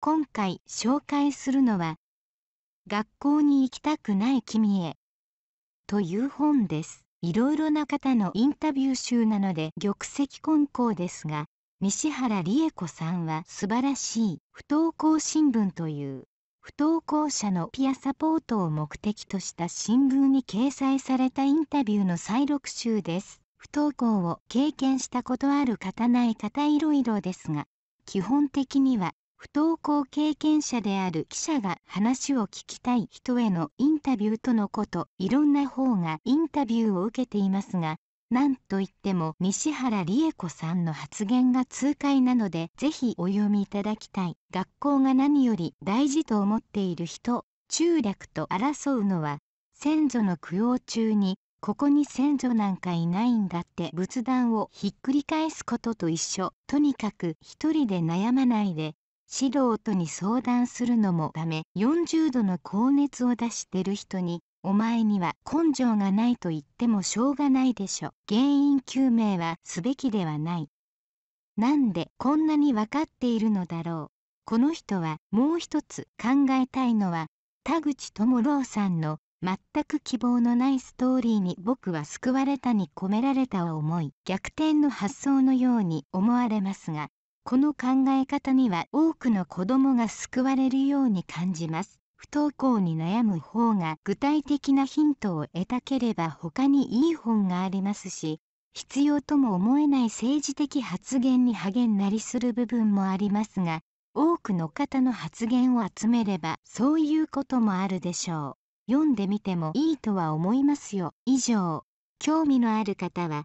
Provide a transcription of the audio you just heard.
今回紹介するのは学校に行きたくない君へという本ですいろいろな方のインタビュー集なので玉石混交ですが西原理恵子さんは素晴らしい不登校新聞という不登校者のピアサポートを目的とした新聞に掲載されたインタビューの再録集です不登校を経験したことある方ない方いろいろですが基本的には不登校経験者である記者が話を聞きたい人へのインタビューとのこといろんな方がインタビューを受けていますがなんといっても西原理恵子さんの発言が痛快なのでぜひお読みいただきたい学校が何より大事と思っている人中略と争うのは先祖の供養中にここに先祖なんかいないんだって仏壇をひっくり返すことと一緒とにかく一人で悩まないで素人に相談するのもダメ40度の高熱を出してる人にお前には根性がないと言ってもしょうがないでしょ原因究明はすべきではないなんでこんなにわかっているのだろうこの人はもう一つ考えたいのは田口智郎さんの全く希望のないストーリーに僕は救われたに込められた思い逆転の発想のように思われますがこの考え方には多くの子どもが救われるように感じます不登校に悩む方が具体的なヒントを得たければ他にいい本がありますし必要とも思えない政治的発言に励んなりする部分もありますが多くの方の発言を集めればそういうこともあるでしょう読んでみてもいいとは思いますよ以上興味のある方は